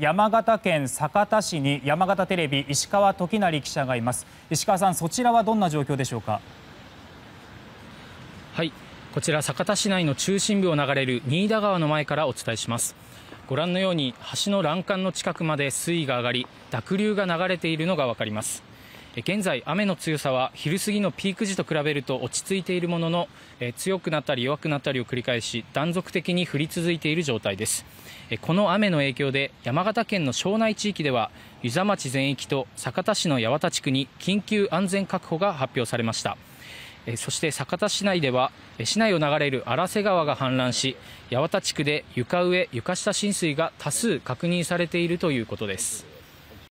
山形県酒田市に山形テレビ石川時成記者がいます石川さんそちらはどんな状況でしょうかはいこちら酒田市内の中心部を流れる新田川の前からお伝えしますご覧のように橋の欄干の近くまで水位が上がり濁流が流れているのがわかります現在、雨の強さは昼過ぎのピーク時と比べると落ち着いているものの、強くなったり弱くなったりを繰り返し、断続的に降り続いている状態です。この雨の影響で、山形県の庄内地域では、遊佐町全域と酒田市の八幡地区に緊急安全確保が発表されました。そして酒田市内では市内を流れる荒瀬川が氾濫し八幡地区で床上床下浸水が多数確認されているということです。